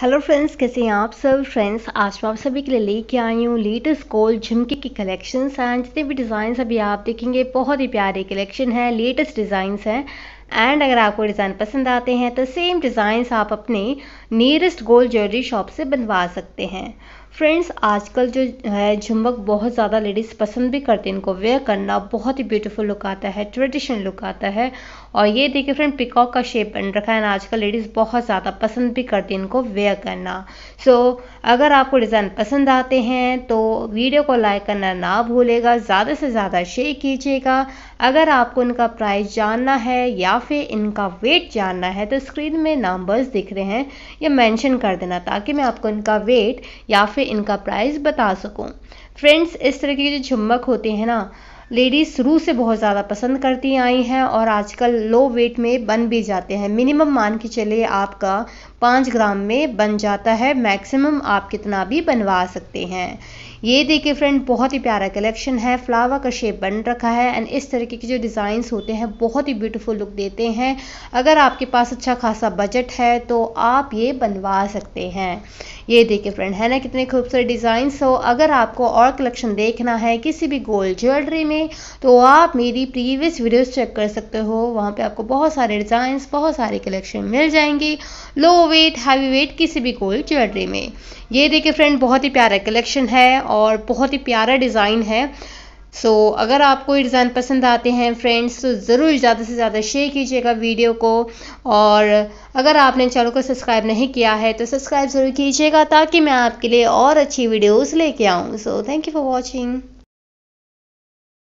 hello friends कैसे हैं आप सब फ्रेंड्स आज मैं आप सभी के लिए लेके आई हूँ लेटेस्ट गोल्ड झुमके की कलेक्शंस हैं जितने भी डिजाइन अभी आप देखेंगे बहुत ही प्यारे कलेक्शन है लेटेस्ट डिज़ाइंस हैं एंड अगर आपको डिज़ाइन पसंद आते हैं तो सेम डिज़ाइंस आप अपने नियरेस्ट गोल्ड ज्वेलरी शॉप से बनवा सकते हैं फ्रेंड्स आजकल जो है झुमक बहुत ज़्यादा लेडीज़ पसंद भी करती हैं इनको वेयर करना बहुत ही ब्यूटीफुल लुक आता है ट्रेडिशनल लुक आता है और ये देखिए फ्रेंड पिकॉक का शेप बन रखा है आजकल लेडीज़ बहुत ज़्यादा पसंद भी करती हैं इनको वेयर करना सो so, अगर आपको डिज़ाइन पसंद आते हैं तो वीडियो को लाइक करना ना भूलेगा ज़्यादा से ज़्यादा शेयर कीजिएगा अगर आपको इनका प्राइस जानना है या या फिर इनका वेट जानना है तो स्क्रीन में नंबर्स दिख रहे हैं ये मेंशन कर देना ताकि मैं आपको इनका वेट या फिर इनका प्राइस बता सकूं फ्रेंड्स इस तरह की जो झुमक होती है ना लेडीज़ शुरू से बहुत ज़्यादा पसंद करती आई हैं और आजकल लो वेट में बन भी जाते हैं मिनिमम मान के चले आपका पाँच ग्राम में बन जाता है मैक्सिमम आप कितना भी बनवा सकते हैं ये देखिए फ्रेंड बहुत ही प्यारा कलेक्शन है फ्लावर का शेप बन रखा है एंड इस तरीके के जो डिज़ाइंस होते हैं बहुत ही ब्यूटीफुल लुक देते हैं अगर आपके पास अच्छा खासा बजट है तो आप ये बनवा सकते हैं ये देखिए फ्रेंड है ना कितने खूबसूरत डिज़ाइंस हो अगर आपको और कलेक्शन देखना है किसी भी गोल्ड ज्वेलरी में तो आप मेरी प्रीवियस वीडियोस चेक कर सकते हो वहाँ पे आपको बहुत सारे डिज़ाइंस बहुत सारे कलेक्शन मिल जाएंगे लो वेट हैवी वेट किसी भी गोल्ड ज्वेलरी में ये देखिए फ्रेंड बहुत ही प्यारा कलेक्शन है और और बहुत ही प्यारा डिज़ाइन है सो so, अगर आपको ये डिज़ाइन पसंद आते हैं फ्रेंड्स तो ज़रूर ज़्यादा से ज़्यादा शेयर कीजिएगा वीडियो को और अगर आपने चैनल को सब्सक्राइब नहीं किया है तो सब्सक्राइब ज़रूर कीजिएगा ताकि मैं आपके लिए और अच्छी वीडियोस लेके आऊँ so thank you for watching